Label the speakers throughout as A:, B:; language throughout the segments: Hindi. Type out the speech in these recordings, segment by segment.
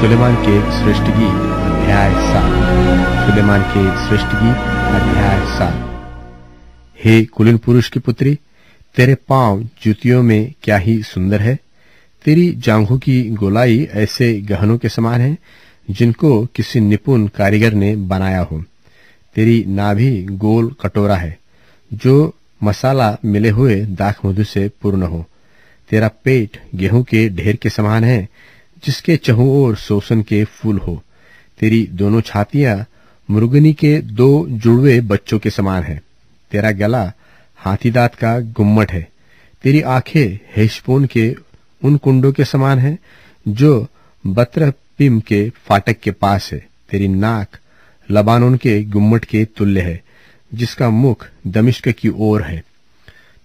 A: सुलेमान के सृष्टि की अध्याय सात सुलेमान के सृष्टि की अध्याय सात हे कुलीन पुरुष की पुत्री तेरे पांव जूतियों में क्या ही सुंदर है तेरी जांघों की गोलाई ऐसे गहनों के समान है जिनको किसी निपुण कारीगर ने बनाया हो तेरी नाभि गोल कटोरा है जो मसाला मिले हुए दाख मधु से पूर्ण हो तेरा पेट गेहूं के ढेर के समान है जिसके चहु और शोषण के फूल हो तेरी दोनों छातियां मुर्गनी के दो जुड़वे बच्चों के समान है तेरा गला हाथी दांत का गुम्मट है तेरी आंखें हेशपोन के उन कुंडों के समान है जो बत्र के फाटक के पास है तेरी नाक लबानोन के गुम्मट के तुल्य है जिसका मुख दमिश्क की ओर है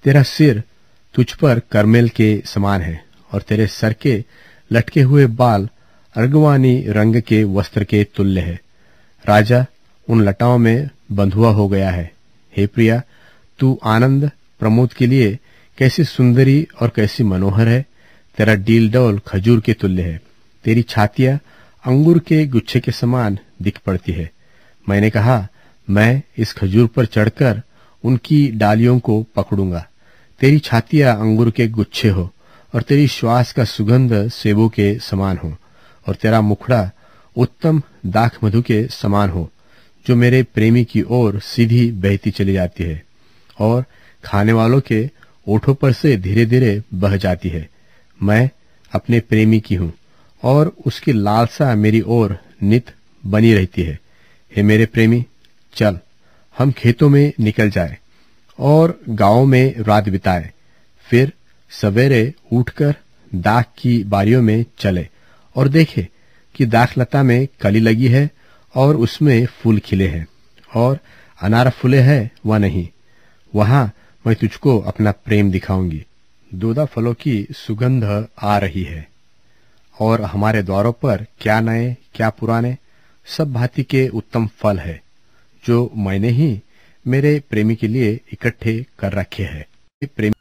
A: तेरा सिर तुझ पर करमेल के समान है और तेरे सर के लटके हुए बाल अर्गवानी रंग के वस्त्र के तुल्य है राजा उन लटाओं में बंधुआ हो गया है हे प्रिया तू आनंद प्रमोद के लिए कैसी सुंदरी और कैसी मनोहर है तेरा डील डोल खजूर के तुल्य है तेरी छातिया अंगूर के गुच्छे के समान दिख पड़ती है मैंने कहा मैं इस खजूर पर चढ़कर उनकी डालियों को पकड़ूंगा तेरी छातिया अंगूर के गुच्छे हो और तेरी श्वास का सुगंध सेबों के समान हो और तेरा मुखड़ा उत्तम दाख मधु के समान हो जो मेरे प्रेमी की ओर सीधी बहती चली जाती है और खाने वालों के ओठों पर से धीरे धीरे बह जाती है मैं अपने प्रेमी की हूँ और उसकी लालसा मेरी ओर नित बनी रहती है हे मेरे प्रेमी चल हम खेतों में निकल जाए और गांव में रात बिताए फिर सवेरे उठकर दाख की बारियों में चले और देखे कि दाखलता में कली लगी है और उसमें फूल खिले हैं और अनार फूले है व नहीं वहां मैं तुझको अपना प्रेम दिखाऊंगी दोदा फलों की सुगंध आ रही है और हमारे द्वारों पर क्या नए क्या पुराने सब भांति के उत्तम फल है जो मैंने ही मेरे प्रेमी के लिए इकट्ठे कर रखे है प्रेमी